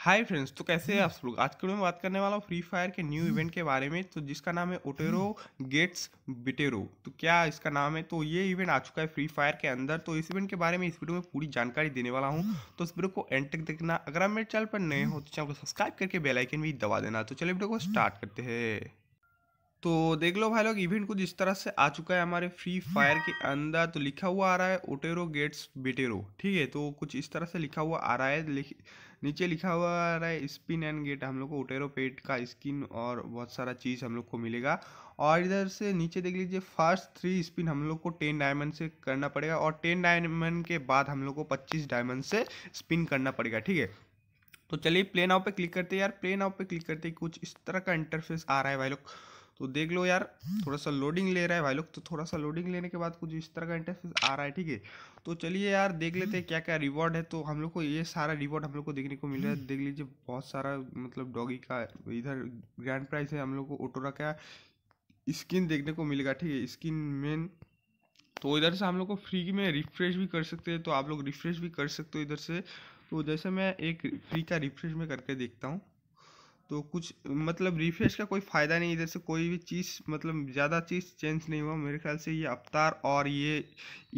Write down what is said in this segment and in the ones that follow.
Hi friends तो कैसे हैं हम्म। आप लोग आज के मैं बात करने वाला हूँ फ्री फायर के न्यू हम्म। इवेंट के बारे में तो जिसका नाम है ओटेरो गेट्स बिटेरो तो क्या इसका नाम है तो ये इवेंट आ चुका है फ्री फायर के अंदर तो इस इवेंट के बारे में इस वीडियो में पूरी जानकारी देने वाला हूँ हम्म। तो इस वीडियो को एंड तक देखना अगर आप मेरे चैनल पर नए हो तो चैनल को सब्सक्राइब करके बेलाइकन भी दबा देना तो चलिए वीडियो को स्टार्ट करते हैं तो देख लो भाई लोग इवेंट कुछ इस तरह से आ चुका है हमारे फ्री फायर के अंदर तो लिखा हुआ आ रहा है ओटेरो गेट्स बेटेरो ठीक है तो कुछ इस तरह से लिखा हुआ आ रहा है लिख, नीचे लिखा हुआ आ रहा है स्पिन एंड गेट हम लोग को ओटेरो पेट का स्किन और बहुत सारा चीज़ हम लोग को मिलेगा और इधर से नीचे देख लीजिए फर्स्ट थ्री स्पिन हम लोग को टेन डायमंड से करना पड़ेगा और टेन डायमंड के बाद हम लोग को पच्चीस डायमंड से स्पिन करना पड़ेगा ठीक है तो चलिए प्लेन आउट पे क्लिक करते हैं यार प्ले आउट पे क्लिक करते कुछ इस तरह का इंटरफेस आ रहा है भाई लोग तो देख लो यार थोड़ा सा लोडिंग ले रहा है भाई लोग तो थोड़ा सा लोडिंग लेने के बाद कुछ इस तरह का इंटरफेस आ रहा है ठीक है तो चलिए यार देख लेते हैं क्या क्या रिवॉर्ड है तो हम लोग को ये सारा रिवॉर्ड हम लोग को देखने को मिल रहा है देख लीजिए बहुत सारा मतलब डॉगी का इधर ग्रैंड प्राइस है हम लोग को ओटोरा का स्किन देखने को मिलेगा ठीक है स्किन मेन तो इधर से हम लोग को फ्री में रिफ्रेश भी कर सकते हैं तो आप लोग रिफ्रेश भी कर सकते हो इधर से तो जैसे मैं एक फ्री का रिफ्रेश में करके देखता हूँ तो कुछ मतलब रिफ्रेश का कोई फ़ायदा नहीं इधर से कोई भी चीज़ मतलब ज़्यादा चीज़ चेंज नहीं हुआ मेरे ख्याल से ये अवतार और ये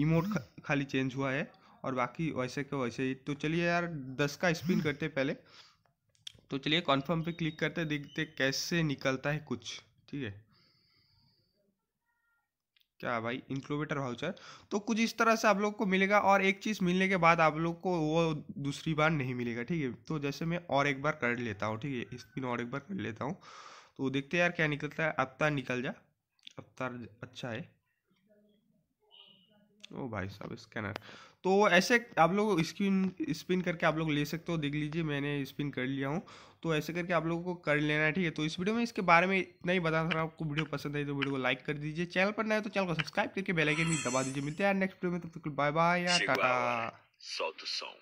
इमोट खाली चेंज हुआ है और बाकी वैसे के वैसे ही तो चलिए यार दस का स्पिन हम्म। करते पहले तो चलिए कॉन्फर्म पे क्लिक करते देखते कैसे निकलता है कुछ ठीक है क्या भाई इंक्लोवेटर वाउचर तो कुछ इस तरह से आप लोग को मिलेगा और एक चीज़ मिलने के बाद आप लोग को वो दूसरी बार नहीं मिलेगा ठीक है तो जैसे मैं और एक बार कर लेता हूँ ठीक है स्पिन और एक बार कर लेता हूँ तो देखते यार क्या निकलता है अब निकल जा अब अच्छा है ओ भाई साहब स्कैनर तो ऐसे आप लोग स्क्रीन स्पिन करके आप लोग ले सकते हो देख लीजिए मैंने स्पिन कर लिया हूँ तो ऐसे करके आप लोगों को कर लेना है ठीक है तो इस वीडियो में इसके बारे में इतना ही बताना था आपको वीडियो पसंद आई तो वीडियो को लाइक कर दीजिए चैनल पर नए तो चैनल को सब्सक्राइब करके बेलाइकन भी दबा दीजिए मिलते हैं नेक्स्ट वीडियो में तो बिल्कुल बाय बाय या टाटा